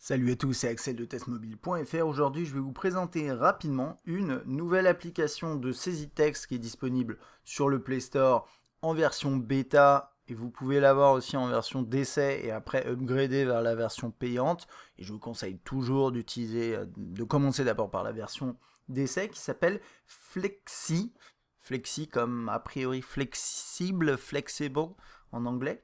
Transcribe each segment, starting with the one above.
Salut à tous, c'est Axel de testmobile.fr. Aujourd'hui, je vais vous présenter rapidement une nouvelle application de saisie texte qui est disponible sur le Play Store en version bêta et vous pouvez l'avoir aussi en version d'essai et après upgrader vers la version payante. Et je vous conseille toujours d'utiliser, euh, de commencer d'abord par la version d'essai qui s'appelle Flexi. Flexi comme a priori flexible, flexible en anglais.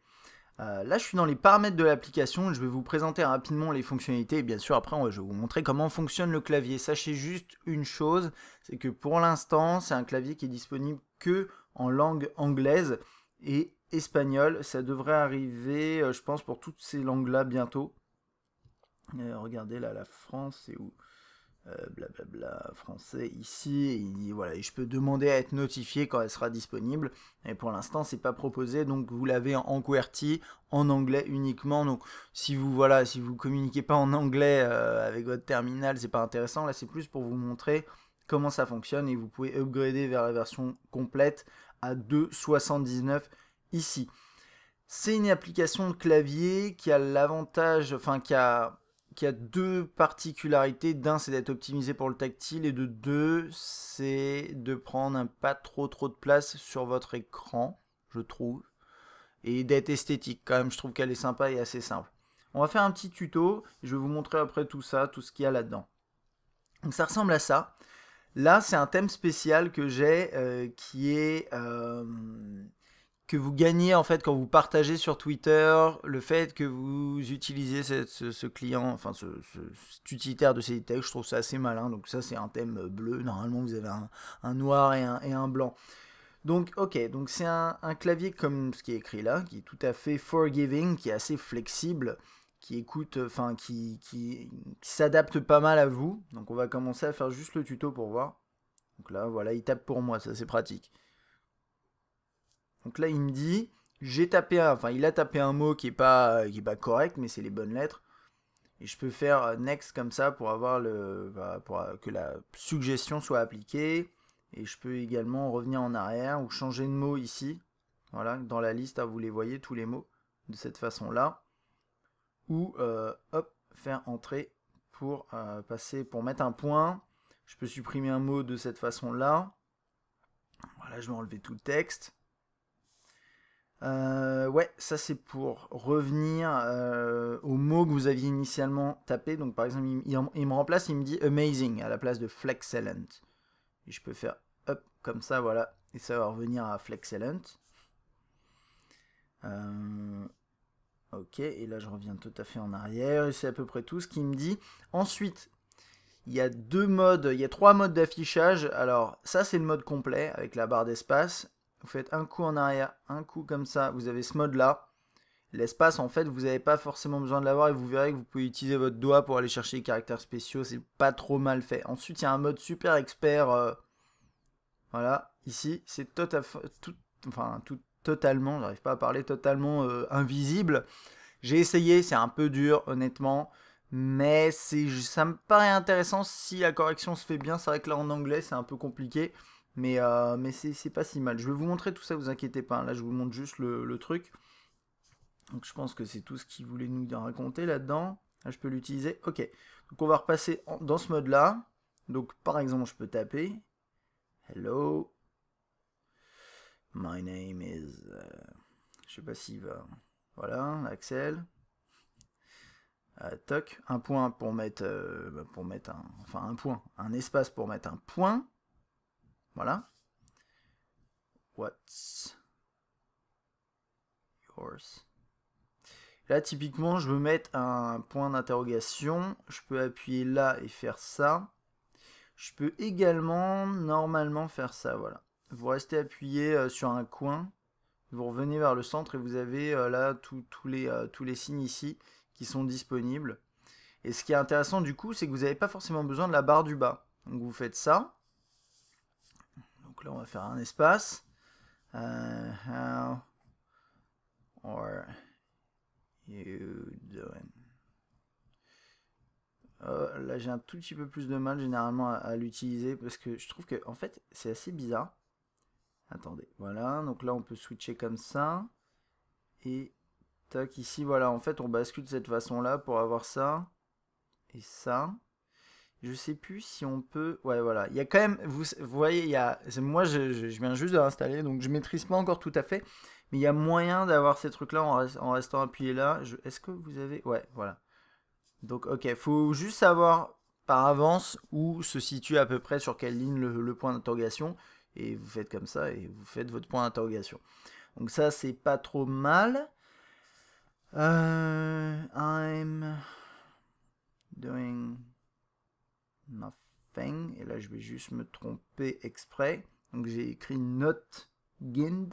Euh, là, je suis dans les paramètres de l'application. Je vais vous présenter rapidement les fonctionnalités. Et bien sûr, après, je vais vous montrer comment fonctionne le clavier. Sachez juste une chose, c'est que pour l'instant, c'est un clavier qui est disponible que en langue anglaise et espagnole. Ça devrait arriver, euh, je pense, pour toutes ces langues-là bientôt. Euh, regardez là, la France, c'est où blablabla, euh, français ici, il dit voilà, et je peux demander à être notifié quand elle sera disponible, et pour l'instant c'est pas proposé, donc vous l'avez en QWERTY, en anglais uniquement, donc si vous voilà, si vous communiquez pas en anglais euh, avec votre terminal, c'est pas intéressant, là c'est plus pour vous montrer comment ça fonctionne, et vous pouvez upgrader vers la version complète à 2.79 ici. C'est une application de clavier qui a l'avantage, enfin qui a y a deux particularités. D'un, c'est d'être optimisé pour le tactile. Et de deux, c'est de prendre un pas trop trop de place sur votre écran, je trouve. Et d'être esthétique quand même. Je trouve qu'elle est sympa et assez simple. On va faire un petit tuto. je vais vous montrer après tout ça, tout ce qu'il y a là-dedans. Donc ça ressemble à ça. Là, c'est un thème spécial que j'ai euh, qui est... Euh, que vous gagnez en fait quand vous partagez sur Twitter le fait que vous utilisez ce, client, enfin ce, cet utilitaire de textes, je trouve ça assez malin. Donc ça c'est un thème bleu, normalement vous avez un, noir et un, blanc. Donc ok, donc c'est un, clavier comme ce qui est écrit là, qui est tout à fait forgiving, qui est assez flexible, qui écoute, enfin qui, qui, qui s'adapte pas mal à vous. Donc on va commencer à faire juste le tuto pour voir. Donc là voilà, il tape pour moi, ça c'est pratique. Donc là, il me dit, j'ai tapé enfin, il a tapé un mot qui est pas, euh, est pas correct, mais c'est les bonnes lettres. Et je peux faire euh, next comme ça pour avoir le, bah, pour euh, que la suggestion soit appliquée. Et je peux également revenir en arrière ou changer de mot ici. Voilà, dans la liste, hein, vous les voyez tous les mots de cette façon-là. Ou hop, faire entrer pour passer, pour mettre un point. Je peux supprimer un mot de cette façon-là. Voilà, je vais enlever tout le texte. Euh, ouais, ça c'est pour revenir euh, au mot que vous aviez initialement tapé. Donc par exemple, il, me remplace, il me dit amazing à la place de flexcellent. Et je peux faire hop comme ça, voilà, et ça va revenir à flexcellent. Euh, ok, et là je reviens tout à fait en arrière, et c'est à peu près tout ce qu'il me dit. Ensuite, il y a deux modes, il y a trois modes d'affichage. Alors ça c'est le mode complet avec la barre d'espace vous faites un coup en arrière, un coup comme ça, vous avez ce mode là. L'espace, en fait, vous n'avez pas forcément besoin de l'avoir et vous verrez que vous pouvez utiliser votre doigt pour aller chercher les caractères spéciaux, c'est pas trop mal fait. Ensuite, il y a un mode super expert, euh, voilà, ici, c'est total, enfin, tout, totalement, j'arrive pas à parler, totalement euh, invisible. J'ai essayé, c'est un peu dur, honnêtement, mais ça me paraît intéressant si la correction se fait bien. C'est vrai que là, en anglais, c'est un peu compliqué. Mais, euh, mais c'est pas si mal. Je vais vous montrer tout ça, vous inquiétez pas. Hein. Là, je vous montre juste le, le truc. Donc je pense que c'est tout ce qu'il voulait nous raconter là-dedans. Là, je peux l'utiliser. Ok. Donc on va repasser dans ce mode-là. Donc par exemple, je peux taper. Hello. My name is... Euh, je sais pas s'il va... Voilà, Axel. Euh, toc, un point pour mettre, bah, pour mettre un, enfin un point, un espace pour mettre un point. Voilà. What's yours? Là, typiquement, je veux mettre un point d'interrogation. Je peux appuyer là et faire ça. Je peux également, normalement, faire ça, voilà. Vous restez appuyé euh, sur un coin. Vous revenez vers le centre et vous avez euh, là tous les, euh, tous les signes ici qui sont disponibles. Et ce qui est intéressant du coup, c'est que vous n'avez pas forcément besoin de la barre du bas. Donc vous faites ça, donc là, on va faire un espace. Euh, how are you doing? Euh, là, j'ai un tout petit peu plus de mal généralement à, l'utiliser parce que je trouve que, en fait, c'est assez bizarre. Attendez, voilà. Donc là, on peut switcher comme ça. Et tac, ici, voilà. En fait, on bascule de cette façon-là pour avoir ça et ça. Je sais plus si on peut. Ouais, voilà. Il y a quand même. Vous, voyez, il y a. Moi, je, viens juste de l'installer, donc je maîtrise pas encore tout à fait. Mais il y a moyen d'avoir ces trucs-là en, restant appuyé là. Est-ce que vous avez. Ouais, voilà. Donc, ok. il faut juste savoir par avance où se situe à peu près sur quelle ligne le, point d'interrogation. Et vous faites comme ça et vous faites votre point d'interrogation. Donc, ça, c'est pas trop mal. Euh, I'm doing et là je vais juste me tromper exprès. Donc j'ai écrit note Gind.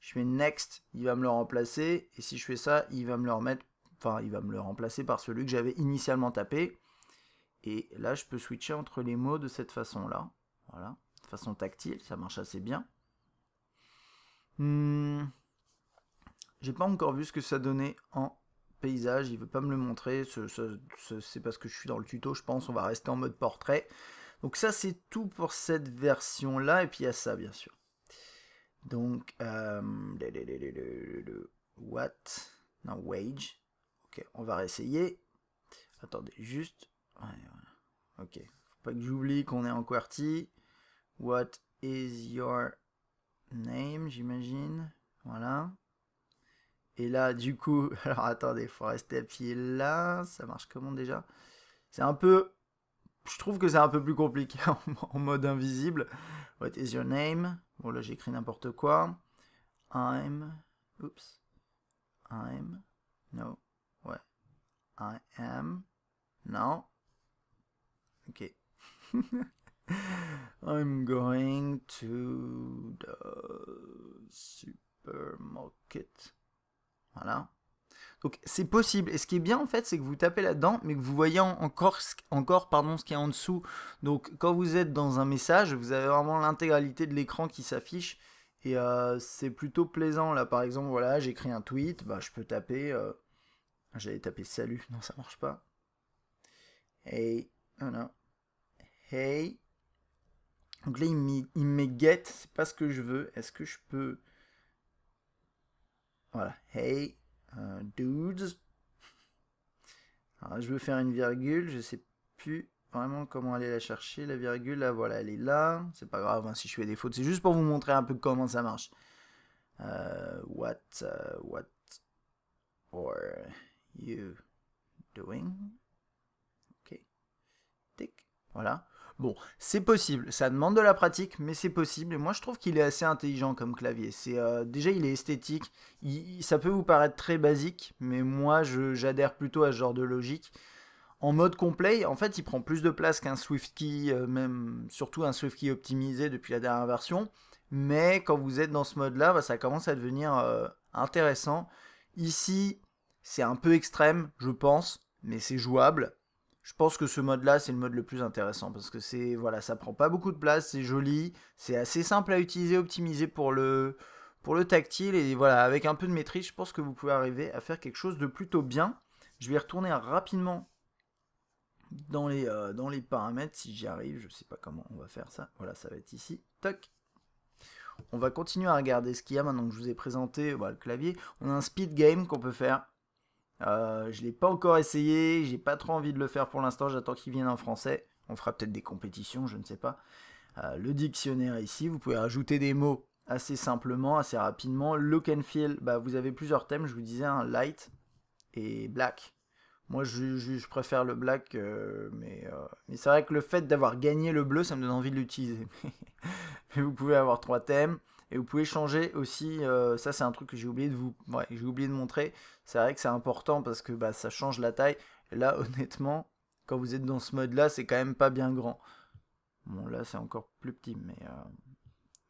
Je fais Next, il va me le remplacer. Et si je fais ça, il va me le remettre. Enfin, il va me le remplacer par celui que j'avais initialement tapé. Et là, je peux switcher entre les mots de cette façon-là. Voilà. façon tactile, ça marche assez bien. Hmm. J'ai pas encore vu ce que ça donnait en paysage, il veut pas me le montrer, c'est parce que je suis dans le tuto, je pense, on va rester en mode portrait. Donc ça c'est tout pour cette version là, et puis il y a ça bien sûr. Donc, euh, le, what Non, wage. Ok, on va réessayer. Attendez, juste... Ok, faut pas que j'oublie qu'on est en QWERTY. What is your name, j'imagine Voilà. Et là, du coup, alors attendez, faut rester appuyé là. Ça marche comment déjà C'est un peu. Je trouve que c'est un peu plus compliqué en mode invisible. What is your name Bon, là, j'écris n'importe quoi. I'm. Oups. I'm. No. Ouais. I am. Non. Ok. I'm going to the supermarket. Voilà. Donc c'est possible. Et ce qui est bien en fait, c'est que vous tapez là-dedans, mais que vous voyez encore, encore pardon, ce qui est en dessous. Donc quand vous êtes dans un message, vous avez vraiment l'intégralité de l'écran qui s'affiche. Et euh, c'est plutôt plaisant. Là par exemple, voilà, j'écris un tweet, bah, je peux taper... Euh, j'allais taper salut, non ça marche pas. Hey, oh non. Hey. Donc là il me, get, c'est pas ce que je veux. Est-ce que je peux voilà. Hey, euh, dudes. je veux faire une virgule, je sais plus vraiment comment aller la chercher, la virgule. Là, voilà, elle est là. C'est pas grave hein, si je fais des fautes. C'est juste pour vous montrer un peu comment ça marche. Euh, what, uh, what are you doing? Ok. Tic. Voilà. Bon, c'est possible, ça demande de la pratique, mais c'est possible. Et moi, je trouve qu'il est assez intelligent comme clavier. C'est euh, déjà, il est esthétique. ça peut vous paraître très basique, mais moi, j'adhère plutôt à ce genre de logique. En mode complet, en fait, il prend plus de place qu'un SwiftKey, euh, même surtout un SwiftKey optimisé depuis la dernière version. Mais quand vous êtes dans ce mode-là, bah, ça commence à devenir euh, intéressant. Ici, c'est un peu extrême, je pense, mais c'est jouable je pense que ce mode-là, c'est le mode le plus intéressant parce que c'est voilà, ça prend pas beaucoup de place, c'est joli, c'est assez simple à utiliser, optimisé pour le pour le tactile et voilà, avec un peu de maîtrise, je pense que vous pouvez arriver à faire quelque chose de plutôt bien. Je vais retourner rapidement dans les, euh, dans les paramètres si j'y arrive, je sais pas comment on va faire ça. Voilà, ça va être ici. Toc. On va continuer à regarder ce qu'il y a maintenant que je vous ai présenté le clavier. On a un speed game qu'on peut faire euh, je ne l'ai pas encore essayé, j'ai pas trop envie de le faire pour l'instant, j'attends qu'il vienne en français. On fera peut-être des compétitions, je ne sais pas. Euh, le dictionnaire ici, vous pouvez rajouter des mots assez simplement, assez rapidement. Look and feel, bah, vous avez plusieurs thèmes, je vous disais, un hein, light et black. Moi, je, préfère le black, euh, mais, mais c'est vrai que le fait d'avoir gagné le bleu, ça me donne envie de l'utiliser. mais vous pouvez avoir trois thèmes. Et vous pouvez changer aussi, euh, ça c'est un truc que j'ai oublié de vous, j'ai oublié de montrer. C'est vrai que c'est important parce que bah, ça change la taille. là honnêtement, quand vous êtes dans ce mode là, c'est quand même pas bien grand. Bon là c'est encore plus petit, mais euh,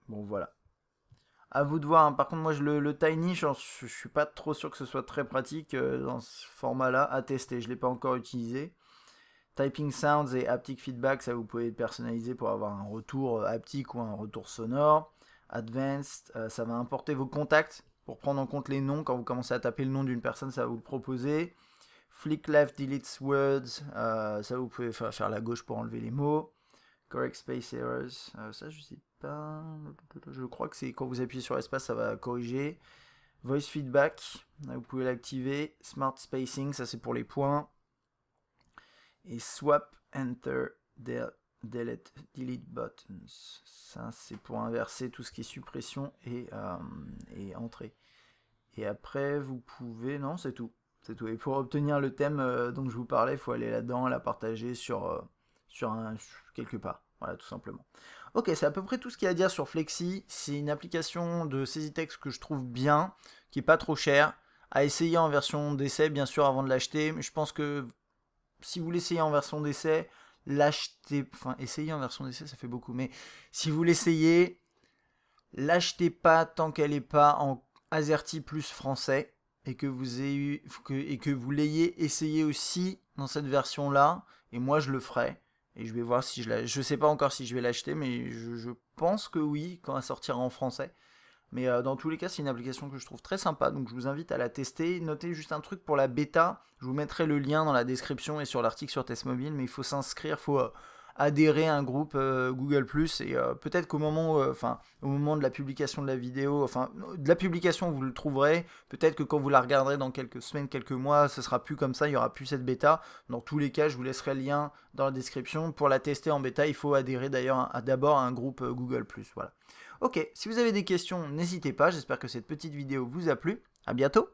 bon voilà. A vous de voir. Hein. Par contre moi je, le, tiny, je, suis pas trop sûr que ce soit très pratique euh, dans ce format là à tester. Je l'ai pas encore utilisé. Typing sounds et haptic feedback, ça vous pouvez personnaliser pour avoir un retour haptique ou un retour sonore. Advanced, euh, ça va importer vos contacts pour prendre en compte les noms. Quand vous commencez à taper le nom d'une personne, ça va vous le proposer. Flick left deletes words, euh, ça vous pouvez faire, la gauche pour enlever les mots. Correct space errors, euh, ça je sais pas. Je crois que c'est quand vous appuyez sur espace, ça va corriger. Voice feedback, vous pouvez l'activer. Smart spacing, ça c'est pour les points. Et swap enter del delete, delete buttons. Ça, c'est pour inverser tout ce qui est suppression euh, et, entrée. Et après, vous pouvez... Non, c'est tout. C'est tout. Et pour obtenir le thème euh, dont je vous parlais, il faut aller là-dedans, la partager sur, euh, sur un, quelque part. Voilà, tout simplement. Ok, c'est à peu près tout ce qu'il y a à dire sur Flexi. C'est une application de saisie-texte que je trouve bien, qui est pas trop chère. À essayer en version d'essai, bien sûr, avant de l'acheter. Mais je pense que si vous l'essayez en version d'essai, L'acheter, enfin essayez en version d'essai, ça fait beaucoup, mais si vous l'essayez, l'achetez pas tant qu'elle n'est pas en AZERTY plus français et que vous que vous l'ayez essayé aussi dans cette version là. Et moi je le ferai et je vais voir si je la, je sais pas encore si je vais l'acheter, mais je, je pense que oui quand elle sortira en français. Mais euh, dans tous les cas, c'est une application que je trouve très sympa, donc je vous invite à la tester. Notez juste un truc pour la bêta, je vous mettrai le lien dans la description et sur l'article sur Test Mobile, mais il faut s'inscrire, il faut euh, adhérer à un groupe euh, Google ⁇ et peut-être qu'au moment, enfin, au moment de la publication de la vidéo, enfin, de la publication, vous le trouverez, peut-être que quand vous la regarderez dans quelques semaines, quelques mois, ce sera plus comme ça, il n'y aura plus cette bêta. Dans tous les cas, je vous laisserai le lien dans la description. Pour la tester en bêta, il faut adhérer d'ailleurs d'abord à un groupe Google ⁇ voilà. Ok, si vous avez des questions, n'hésitez pas, j'espère que cette petite vidéo vous a plu. A bientôt